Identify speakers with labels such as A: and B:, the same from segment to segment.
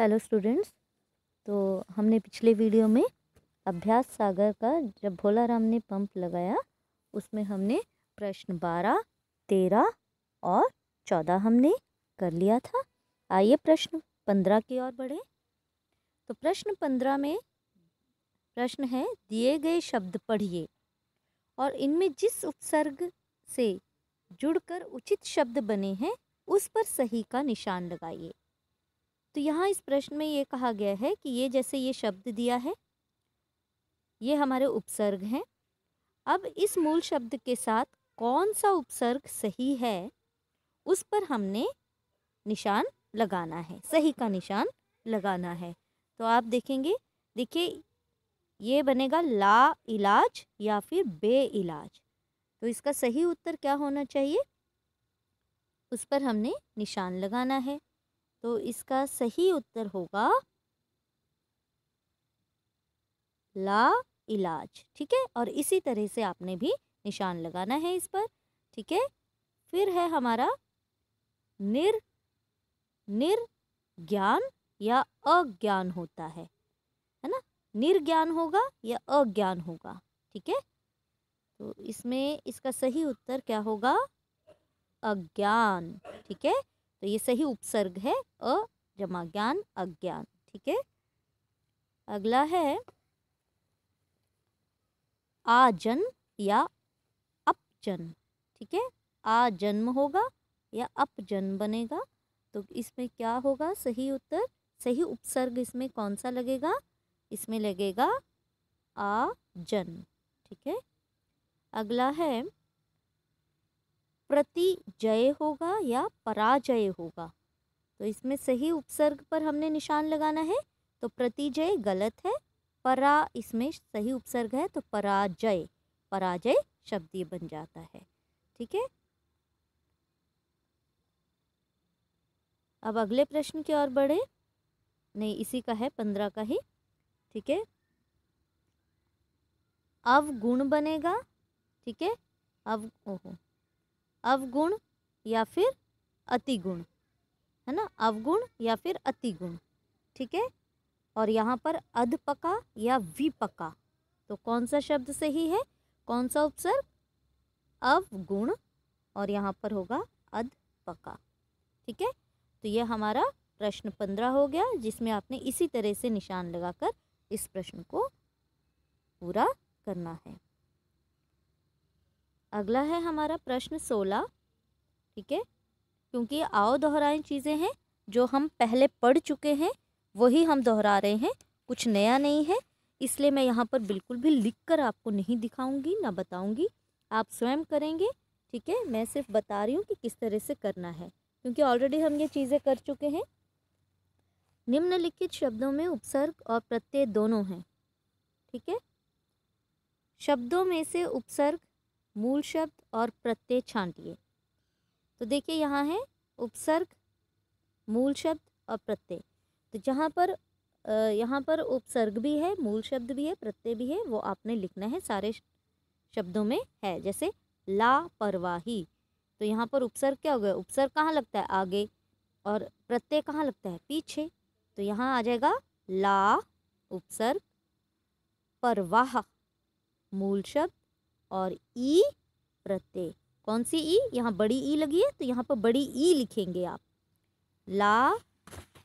A: hello students तो हमने पिछले वीडियो में अभ्यास सागर का जब भोला राम ने पंप लगाया उसमें हमने प्रश्न बारह तेरह और चौदह हमने कर लिया था आइए प्रश्न पंद्रह की ओर बढ़े तो प्रश्न पंद्रह में प्रश्न है दिए गए शब्द पढ़िए और इनमें जिस उपसर्ग से जुड़कर उचित शब्द बने हैं उस पर सही का निशान लगाइए तो यहाँ इस प्रश्न में ये कहा गया है कि ये जैसे ये शब्द दिया है ये हमारे उपसर्ग हैं अब इस मूल शब्द के साथ कौन सा उपसर्ग सही है उस पर हमने निशान लगाना है सही का निशान लगाना है तो आप देखेंगे देखिए ये बनेगा ला इलाज या फिर बे इलाज तो इसका सही उत्तर क्या होना चाहिए उस पर हमने निशान लगाना है तो इसका सही उत्तर होगा ला इलाज ठीक है और इसी तरह से आपने भी निशान लगाना है इस पर ठीक है फिर है हमारा निर निर्ज्ञान या अज्ञान होता है है ना निर्ज्ञान होगा या अज्ञान होगा ठीक है तो इसमें इसका सही उत्तर क्या होगा अज्ञान ठीक है तो ये सही उपसर्ग है अ जमा ज्ञान अज्ञान ठीक है अगला है आजन या अपजन ठीक है आ जन्म होगा या अपजन बनेगा तो इसमें क्या होगा सही उत्तर सही उपसर्ग इसमें कौन सा लगेगा इसमें लगेगा आ जन ठीक है अगला है प्रति जय होगा या पराजय होगा तो इसमें सही उपसर्ग पर हमने निशान लगाना है तो प्रतिजय गलत है परा इसमें सही उपसर्ग है तो पराजय पराजय शब्द ये बन जाता है ठीक है अब अगले प्रश्न की ओर बढ़े नहीं इसी का है पंद्रह का ही ठीक है अवगुण बनेगा ठीक है अव ओहो अवगुण या फिर अतिगुण है ना अवगुण या फिर अतिगुण ठीक है और यहाँ पर अधपका या विपका तो कौन सा शब्द सही है कौन सा उपसर्ग अवगुण और यहाँ पर होगा अधपका ठीक है तो यह हमारा प्रश्न पंद्रह हो गया जिसमें आपने इसी तरह से निशान लगाकर इस प्रश्न को पूरा करना है अगला है हमारा प्रश्न सोलह ठीक है क्योंकि आओ दोहराएं चीज़ें हैं जो हम पहले पढ़ चुके हैं वही हम दोहरा रहे हैं कुछ नया नहीं है इसलिए मैं यहाँ पर बिल्कुल भी लिख कर आपको नहीं दिखाऊंगी ना बताऊंगी आप स्वयं करेंगे ठीक है मैं सिर्फ बता रही हूँ कि किस तरह से करना है क्योंकि ऑलरेडी हम ये चीज़ें कर चुके हैं निम्नलिखित शब्दों में उपसर्ग और प्रत्यय दोनों हैं ठीक है शब्दों में से उपसर्ग मूल शब्द और प्रत्यय छांटिए तो देखिए यहाँ है उपसर्ग मूल शब्द और प्रत्यय तो जहाँ पर यहाँ पर उपसर्ग भी है मूल शब्द भी है प्रत्यय भी है वो आपने लिखना है सारे शब्दों में है जैसे लापरवाही तो यहाँ पर उपसर्ग क्या हो गया उपसर्ग कहाँ लगता है आगे और प्रत्यय कहाँ लगता है पीछे तो यहाँ आ जाएगा ला उपसर्ग परवाह मूल शब्द और ई प्रत्यय कौन सी ई यहाँ बड़ी ई लगी है तो यहाँ पर बड़ी ई लिखेंगे आप ला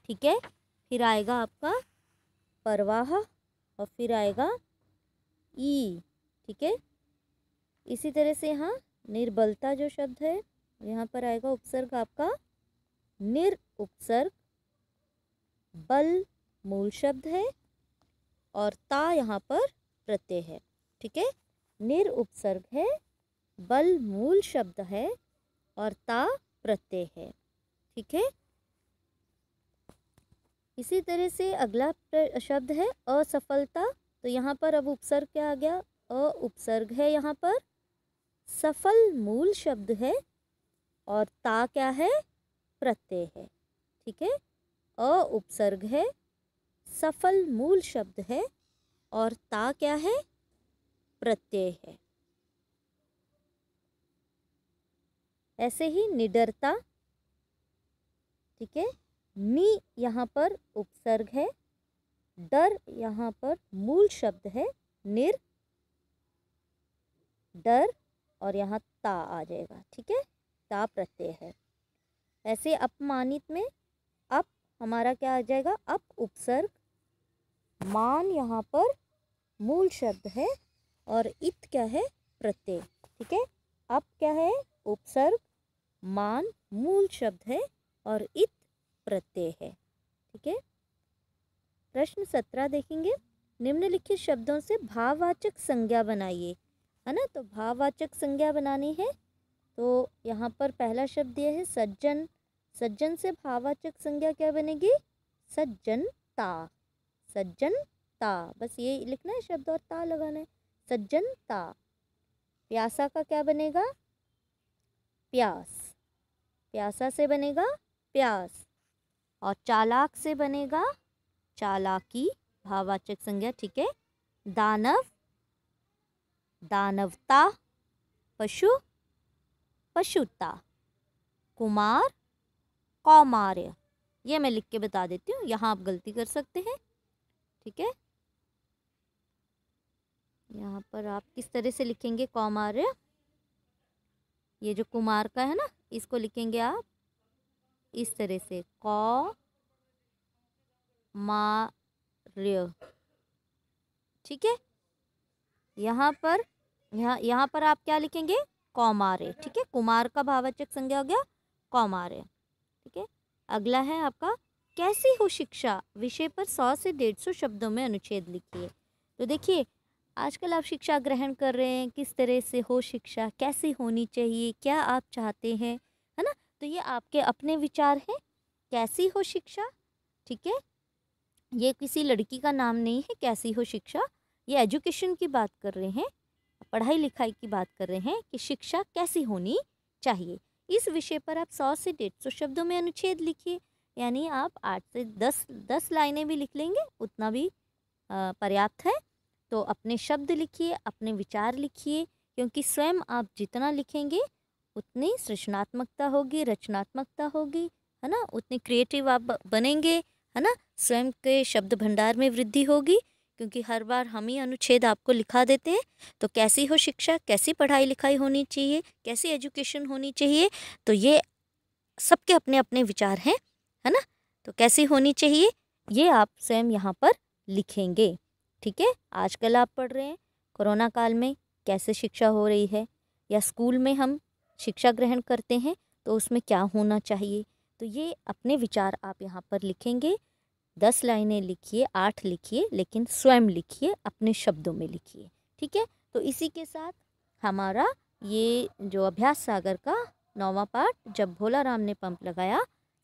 A: ठीक है फिर आएगा आपका परवाह और फिर आएगा ई ठीक है इसी तरह से यहाँ निर्बलता जो शब्द है यहाँ पर आएगा उपसर्ग आपका निर उपसर्ग बल मूल शब्द है और ता यहाँ पर प्रत्यय है ठीक है उपसर्ग है बल मूल शब्द है और ता प्रत्यय है ठीक है इसी तरह से अगला शब्द है असफलता तो यहाँ पर अब उपसर्ग क्या आ गया अ उपसर्ग है यहाँ पर सफल मूल शब्द है और ता क्या है प्रत्यय है ठीक है अ उपसर्ग है सफल मूल शब्द है और ता क्या है प्रत्यय है ऐसे ही निडरता ठीक है नी यहाँ पर उपसर्ग है डर यहाँ पर मूल शब्द है निर डर और यहाँ ता आ जाएगा ठीक है ता प्रत्यय है ऐसे अपमानित में अप हमारा क्या आ जाएगा अप उपसर्ग मान यहाँ पर मूल शब्द है और इत क्या है प्रत्यय ठीक है अप क्या है उपसर्ग मान मूल शब्द है और इत प्रत्यय है ठीक है प्रश्न सत्रह देखेंगे निम्नलिखित शब्दों से भाववाचक संज्ञा बनाइए है ना तो भाववाचक संज्ञा बनानी है तो यहाँ पर पहला शब्द यह है सज्जन सज्जन से भाववाचक संज्ञा क्या बनेगी सज्जनता सज्जनता बस ये लिखना है शब्द और ता लगाना है सज्जनता प्यासा का क्या बनेगा प्यास प्यासा से बनेगा प्यास और चालाक से बनेगा चालाकी भाववाचक संज्ञा ठीक है दानव दानवता पशु पशुता कुमार कौमार्य ये मैं लिख के बता देती हूँ यहाँ आप गलती कर सकते हैं ठीक है यहाँ पर आप किस तरह से लिखेंगे कौमार्य ये जो कुमार का है ना इसको लिखेंगे आप इस तरह से कौ मार्य ठीक है यहाँ पर यहाँ यहाँ पर आप क्या लिखेंगे कौमार्य ठीक है कुमार का भावाचक संज्ञा हो गया कौमार्य ठीक है अगला है आपका कैसी हो शिक्षा विषय पर सौ से डेढ़ सौ शब्दों में अनुच्छेद लिखिए तो देखिए आजकल आप शिक्षा ग्रहण कर रहे हैं किस तरह से हो शिक्षा कैसी होनी चाहिए क्या आप चाहते हैं है ना तो ये आपके अपने विचार हैं कैसी हो शिक्षा ठीक है ये किसी लड़की का नाम नहीं है कैसी हो शिक्षा ये एजुकेशन की बात कर रहे हैं पढ़ाई लिखाई की बात कर रहे हैं कि शिक्षा कैसी होनी चाहिए इस विषय पर आप सौ से डेढ़ सौ शब्दों में अनुच्छेद लिखिए यानी आप आठ से दस दस लाइनें भी लिख लेंगे उतना भी पर्याप्त है तो अपने शब्द लिखिए अपने विचार लिखिए क्योंकि स्वयं आप जितना लिखेंगे उतनी सृजनात्मकता होगी रचनात्मकता होगी है ना उतने क्रिएटिव आप बनेंगे है ना स्वयं के शब्द भंडार में वृद्धि होगी क्योंकि हर बार हम ही अनुच्छेद आपको लिखा देते हैं तो कैसी हो शिक्षा कैसी पढ़ाई लिखाई होनी चाहिए कैसी एजुकेशन होनी चाहिए तो ये सबके अपने अपने विचार हैं है ना तो कैसी होनी चाहिए ये आप स्वयं यहाँ पर लिखेंगे ठीक है आजकल आप पढ़ रहे हैं कोरोना काल में कैसे शिक्षा हो रही है या स्कूल में हम शिक्षा ग्रहण करते हैं तो उसमें क्या होना चाहिए तो ये अपने विचार आप यहाँ पर लिखेंगे दस लाइनें लिखिए आठ लिखिए लेकिन स्वयं लिखिए अपने शब्दों में लिखिए ठीक है तो इसी के साथ हमारा ये जो अभ्यास सागर का नौवा पाठ जब भोला राम ने पंप लगाया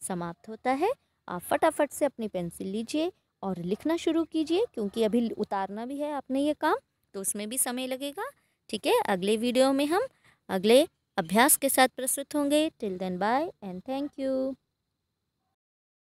A: समाप्त होता है आप फटाफट से अपनी पेंसिल लीजिए और लिखना शुरू कीजिए क्योंकि अभी उतारना भी है आपने ये काम तो उसमें भी समय लगेगा ठीक है अगले वीडियो में हम अगले अभ्यास के साथ प्रस्तुत होंगे till then bye and thank you